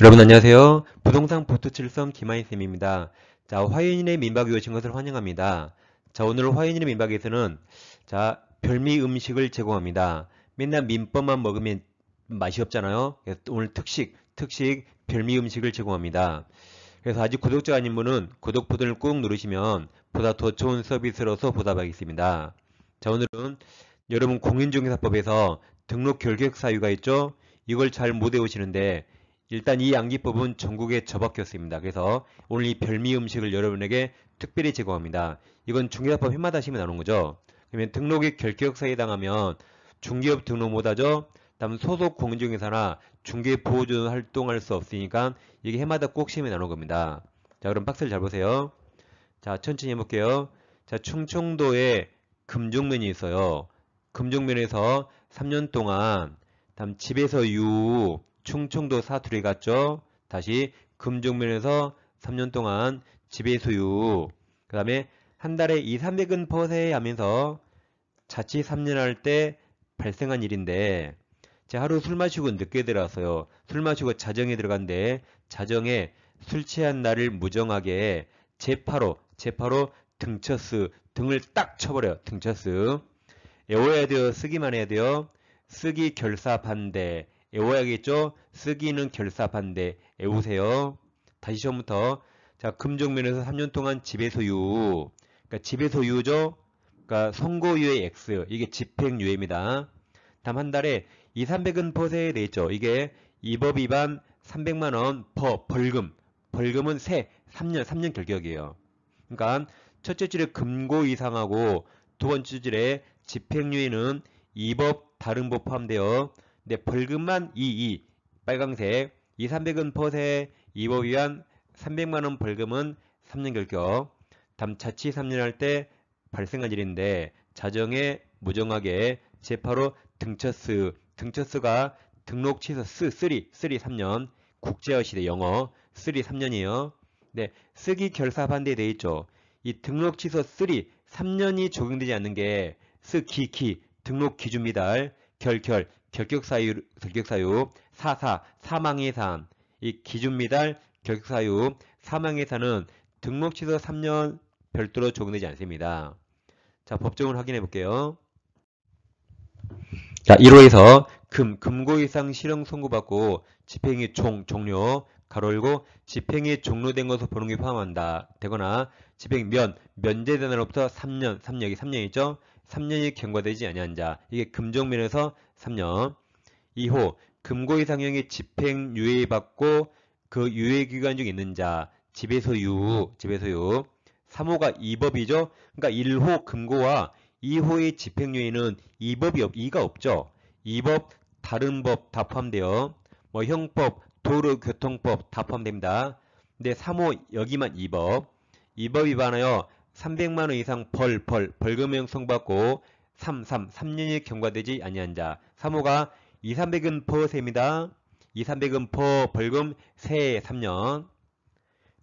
여러분 안녕하세요. 부동산 보트칠섬 김하인쌤입니다. 자, 화요인의 민박 오신 것을 환영합니다. 자, 오늘 화요인의 민박에서는 자, 별미 음식을 제공합니다. 맨날 민법만 먹으면 맛이 없잖아요. 오늘 특식, 특식 별미 음식을 제공합니다. 그래서 아직 구독자 아닌 분은 구독 버튼을 꾹 누르시면 보다 더 좋은 서비스로서 보답하겠습니다. 자, 오늘은 여러분 공인중개사법에서 등록 결격 사유가 있죠? 이걸 잘 못 외우시는데 일단 이 양기법은 전국에 저박혔습니다. 그래서 오늘 이 별미 음식을 여러분에게 특별히 제공합니다. 이건 중개업법 횟마다시면 나오는 거죠. 그러면 등록이 결격사유에 당하면 중개업 등록 못하죠. 다음 소속 공인중개사나 중개보호조 활동할 수 없으니까 이게 해마다 꼭 시험에 나오는 겁니다. 자 그럼 박스를 잘 보세요. 자 천천히 해볼게요. 자 충청도에 금종면이 있어요. 금종면에서 3년 동안 다음 집에서 유 충청도 사투리 같죠? 다시 금정면에서 3년 동안 지배소유 그 다음에 한 달에 2, 300은 퍼세하면서 자취 3년 할 때 발생한 일인데 제 하루 술 마시고 늦게 들어왔어요. 술 마시고 자정에 들어간데 자정에 술 취한 나를 무정하게 제파로제파로 등쳐스 등을 딱쳐버려 등쳐스 애워야 돼요. 쓰기만 해야 돼요. 쓰기 결사 반대 외워야겠죠? 쓰기는 결사반대. 외우세요. 다시 처음부터. 자, 금정면에서 3년 동안 지배소유. 그러니까 지배소유죠? 그러니까 선고유의 X. 이게 집행유예입니다. 다음 한 달에 2, 300은 퍼세에 돼 있죠. 이게 이법 위반 300만원 퍼 벌금. 벌금은 세 3년, 3년 결격이에요. 그러니까 첫째 줄에 금고 이상하고 두 번째 줄에 집행유예는 이법 다른 법 포함되어 근데 네, 벌금만 22 빨강색 2 300은 포세 2법 위안 300만원 벌금은 3년 결격 담차치 3년 할 때 발생한 일인데 자정에 무정하게 제8로 등처스 등처스가 등록 취소 쓰 3, 3 3년 국제화 시대 영어 쓰리 3년이에요. 네, 쓰기 결사 반대돼 있죠. 이 등록 취소 쓰리 3년이 적용되지 않는 게 쓰기 기 등록 기준입달 결결 결격사유, 결격사유, 사사, 사망예산이 기준미달, 결격사유, 사망예산은 등록 취소 3년 별도로 적용되지 않습니다. 자, 법정을 확인해 볼게요. 자, 1호에서 금, 금고 이상 실형 선고받고 집행이 총, 종료, 가로 열고 집행이 종료된 것으로 보는 게 포함한다. 되거나 집행 면, 면제된 날로부터 3년, 3년이 3년이죠. 3년이 경과되지 아니한 자. 이게 금정면에서 3년 2호 금고이 상형이 집행유예받고 그 유예기간 중 있는 자 지배소유 지배소유 3호가 2법이죠 그러니까 1호 금고와 2호의 집행유예는 2법이 없, 이가 없죠 2법 다른 법 다포함되어뭐 형법 도로교통법 다 포함됩니다 근데 3호 여기만 2법2법 위반하여 300만원 이상 벌벌 벌금형 선고받고 3, 3, 3년이 경과되지 아니한 자. 3호가 2, 300은 퍼세입니다. 2, 300은 퍼 벌금 세 3년.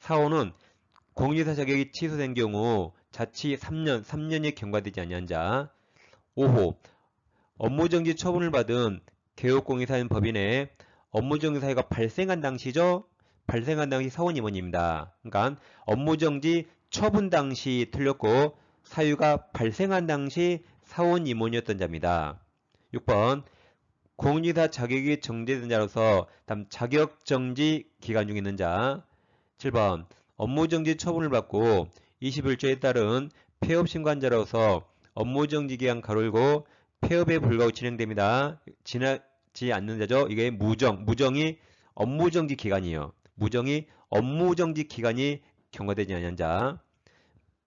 4호는 공유사 자격이 취소된 경우 자치 3년, 3년이 경과되지 아니한 자. 5호 업무정지 처분을 받은 개업공인사인 법인의 업무정지 사유가 발생한 당시죠. 발생한 당시 사원임원입니다. 그러니까 업무정지 처분 당시 틀렸고 사유가 발생한 당시 사원 임원이었던 자입니다. 6번 공인이사 자격이 정지된 자로서 다음 자격정지 기간 중에 있는 자 7번 업무정지 처분을 받고 21조에 따른 폐업신고한자로서 업무정지 기간 가로일고 폐업에 불과하고 진행됩니다. 지나지 않는 자죠. 이게 무정, 무정이 업무정지 기간이에요. 무정이 업무정지 기간이 경과되지 않은 자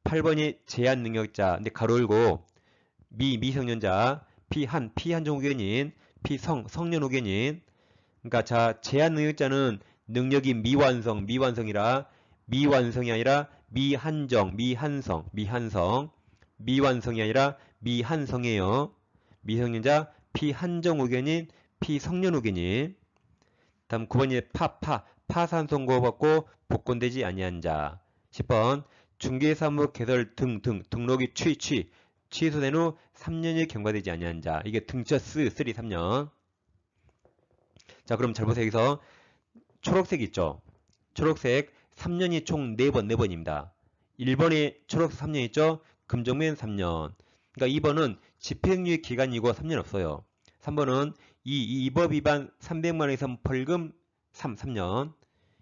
8번이 제한 능력자 근데 가로일고 미, 미성년자, 피한, 피한종 후견인, 피성, 성년 후견인. 그러니까 자, 제한 능력자는 능력이 미완성, 미완성이라 미완성이 아니라 미한정, 미한성, 미한성. 미완성이 아니라 미한성이에요. 미성년자, 피한정 후견인, 피성년 후견인. 다음 9번이 파파, 파산 선고받고 복권되지 아니한 자. 10번 중개사무 개설 등등 등록이 취취 취소된 후 3년이 경과되지 아니한 자. 이게 등쳐스 3, 3년. 자, 그럼 잘 보세요. 여기서 초록색 있죠? 초록색 3년이 총 4번, 4번입니다. 1번이 초록색 3년 있죠? 금정면 3년. 그러니까 2번은 집행유예 기간이고 3년 없어요. 3번은 이, 이 2법 위반 300만 원에상 벌금 3, 3년.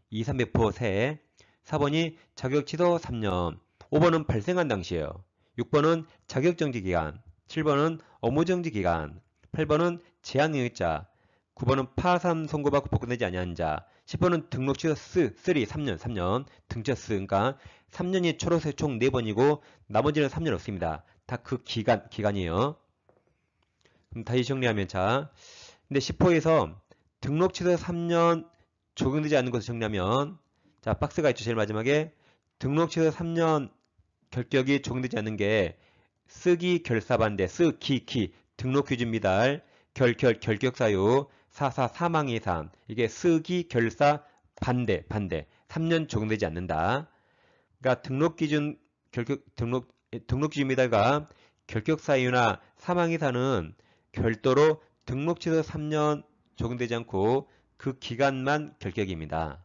2, 300% 세. 4번이 자격 취소 3년. 5번은 발생한 당시에요. 6번은 자격정지 기간, 7번은 업무정지 기간, 8번은 제한영역자, 9번은 파산 선고받고 복권되지 아니한 자, 10번은 등록 취소 쓰, 쓰 3년, 3년, 등차 쓰, 그러니까 3년이 초로세 총 4번이고 나머지는 3년 없습니다. 다 그 기간, 기간이에요. 그럼 다시 정리하면 자, 근데 10호에서 등록 취소 3년 적용되지 않는 것을 정리하면 자, 박스가 있죠, 제일 마지막에. 등록 취소 3년 결격이 적용되지 않는 게 쓰기 결사반대, 쓰기, 키 등록 규제입니다. 결결, 결격사유, 사사, 사망 이상. 이게 쓰기 결사 반대, 반대. 3년 적용되지 않는다. 그러니까 등록 기준, 결격, 등록, 등록 기준입니다가 그러니까 결격사유나 사망 이상은 별도로 등록 취소 3년 적용되지 않고 그 기간만 결격입니다.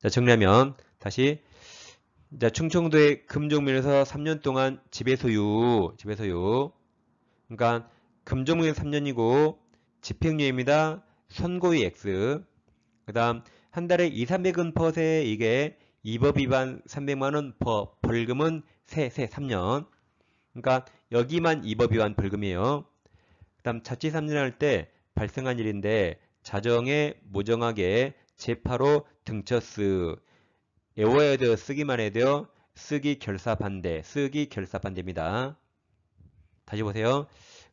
자, 정리하면 다시 자, 충청도의 금종민에서 3년 동안 지배소유, 지배소유. 그러니까 금종민 3년이고 집행유예입니다. 선고의 X. 그 다음 한 달에 2, 300은 퍼세 이게 이법 위반 300만원 퍼 벌금은 세세 3년. 그러니까 여기만 이법 위반 벌금이에요. 그 다음 자치 3년 할 때 발생한 일인데 자정에 모정하게 재파로 등쳤스 외워야 돼 쓰기만 해도 쓰기 결사 반대. 쓰기 결사 반대입니다. 다시 보세요.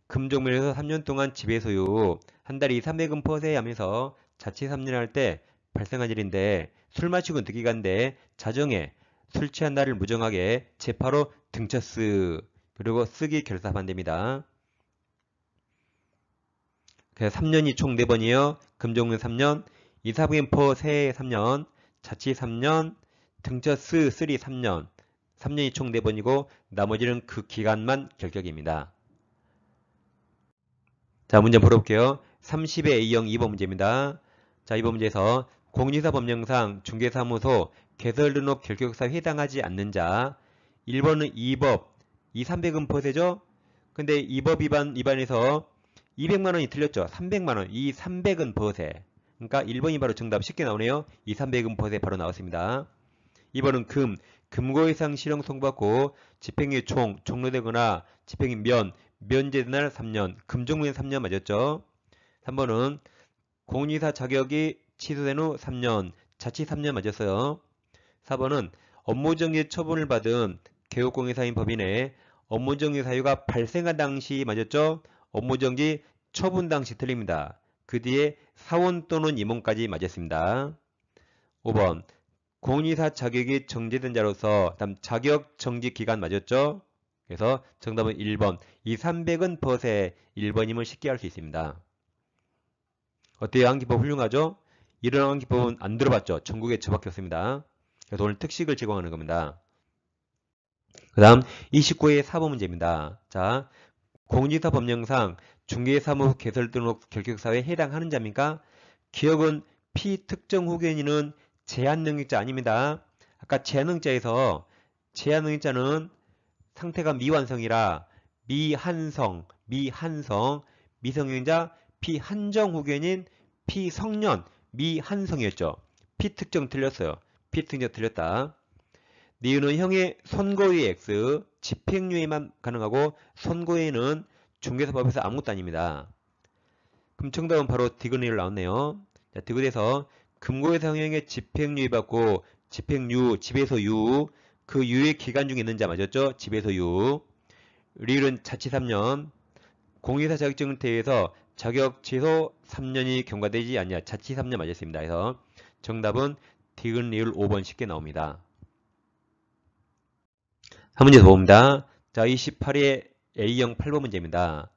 금종면에서 3년 동안 지배소유 한달 2, 300은 퍼세하면서 자칫 3년 할 때 발생한 일인데 술 마시고 늦게 간데 자정에 술 취한 날을 무정하게 재파로 등쳤쓰 그리고 쓰기 결사 반대입니다. 그래서 3년이 총 4번이요. 금종은 3년, 이사부인포 새 3년, 자치 3년, 등저스 3 3년, 3년이 총 4번이고 나머지는 그 기간만 결격입니다. 자, 문제 풀어볼게요. 30의 A형 2번 문제입니다. 자, 2번 문제에서 공인사 법령상 중개사무소 개설등록 결격사에 해당하지 않는 자 1번은 2법, 2,300은 포세죠? 근데 2법 위반, 위반에서 200만원이 틀렸죠? 300만원, 2, 300은 포세 그러니까 1번이 바로 정답 쉽게 나오네요. 2, 300은 포세 바로 나왔습니다. 2번은 금, 금고 이상 실형 선고받고 집행유예 총, 종료되거나 집행이 면, 면제된 날 3년, 금종무예 3년 맞았죠. 3번은 공인이사 자격이 취소된 후 3년, 자치 3년 맞았어요. 4번은 업무정지 처분을 받은 개업공인사인 법인의 업무정지 사유가 발생한 당시 맞았죠? 업무정지 처분 당시 틀립니다. 그 뒤에 사원 또는 임원까지 맞았습니다. 5번 공인이사 자격이 정지된 자로서 다음 자격 정지 기간 맞았죠? 그래서 정답은 1번. 이 300은 벗에 1번임을 쉽게 할 수 있습니다. 어때요? 암기법 훌륭하죠? 이런 암기법은 안 들어봤죠? 전국에 처박혔습니다 그래서 오늘 특식을 제공하는 겁니다. 그 다음 29의 사법 문제입니다. 자, 공인이사 법령상 중개사무 개설 등록 결격사유에 해당하는 자입니까? 기업은 피특정 후견인은 제한능력자 아닙니다. 아까 제한능력자에서 제한능력자는 상태가 미완성이라 미한성, 미한성, 미성년자, 피한정후견인, 피성년, 미한성이었죠. 피특정 틀렸어요. 피특정 틀렸다. 니은은 형의 선거의 X, 집행유예만 가능하고 선거에는 중개사법에서 아무것도 아닙니다. 그럼 정답은 바로 디그니로 나왔네요. 디그귿에서 금고의상형에 집행유 예 받고 집행유, 집에서 유, 그 유의 기간 중에 있는 자 맞았죠? 집에서 유. 리율은 자치 3년. 공인사 자격증을 대해서 자격 취소 3년이 경과되지 않냐 자치 3년 맞았습니다. 그래서 정답은 디귿 리을 5번 쉽게 나옵니다. 한 문제 더 봅니다. 자, 28의 A형 8번 문제입니다.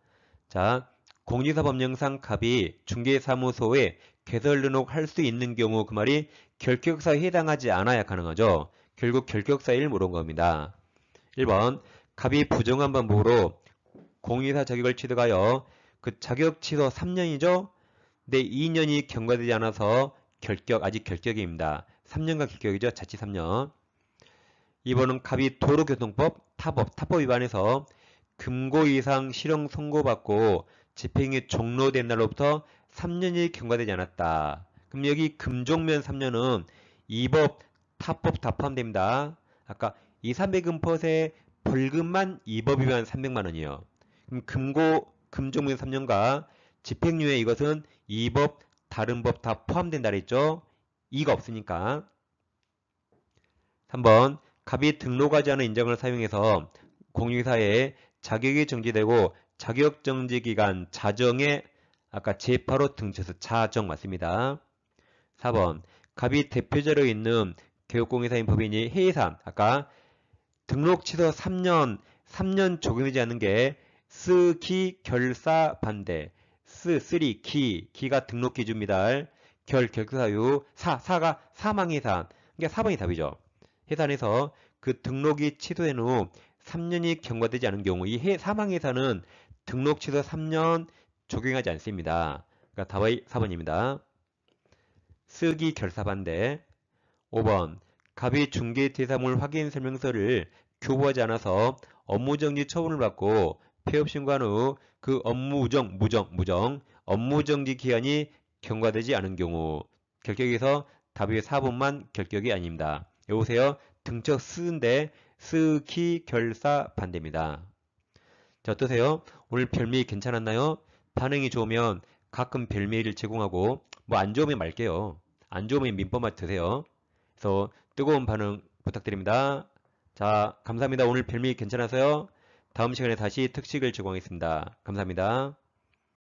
자, 공유사법령상 갑이 중개사무소에 개설 등록할 수 있는 경우 그 말이 결격사에 해당하지 않아야 가능하죠. 결국 결격사일 모은 겁니다. 1번 갑이 부정한 방법으로 공유사 자격을 취득하여 그 자격 취소 3년이죠. 내 2년이 경과되지 않아서 결격 아직 결격입니다. 3년간 결격이죠. 자칫 3년. 2번은 갑이 도로교통법 타법 타법 위반해서 금고 이상 실형 선고받고 집행이 종료된 날로부터 3년이 경과되지 않았다. 그럼 여기 금종면 3년은 이법, 타법 다 포함됩니다. 아까 2, 3 0 0은퍼세 벌금만 이법 이면 300만원이요. 그럼 금고, 금종면 3년과 집행유예 이것은 이법, 다른 법 다 포함된다 그랬죠? 이가 없으니까. 3번 갑이 등록하지 않은 인정을 사용해서 공유사에 자격이 정지되고 자격정지 기간 자정에 아까 제8호 등쳐서 자정 맞습니다. 4번 갑이 대표자로 있는 교육공인사인 법인이 해산 아까 등록 취소 3년 3년 적용되지 않는 게 쓰기 결사 반대 쓰 쓰리 기 기가 등록 기준입니다. 결 결사유 사 사가 사망 해산 그러니까 4번이 답이죠. 해산에서 그 등록이 취소된 후 3년이 경과되지 않은 경우 이 사망 해사는 등록 취소 3년 적용하지 않습니다. 그러니까 답이 4번입니다. 쓰기 결사 반대 5번 갑이 중개 대사물 확인 설명서를 교부하지 않아서 업무정지 처분을 받고 폐업 신고한 후 그 업무 우정, 무정, 무정, 업무정지 기한이 경과되지 않은 경우 결격에서 답이 4번만 결격이 아닙니다. 여보세요? 등척 쓰는데 쓰기 결사 반대입니다. 자, 어떠세요? 오늘 별미 괜찮았나요? 반응이 좋으면 가끔 별미를 제공하고 뭐 안 좋으면 말게요. 안 좋으면 민법만 드세요. 그래서 뜨거운 반응 부탁드립니다. 자 감사합니다. 오늘 별미 괜찮았어요? 다음 시간에 다시 특식을 제공하겠습니다. 감사합니다.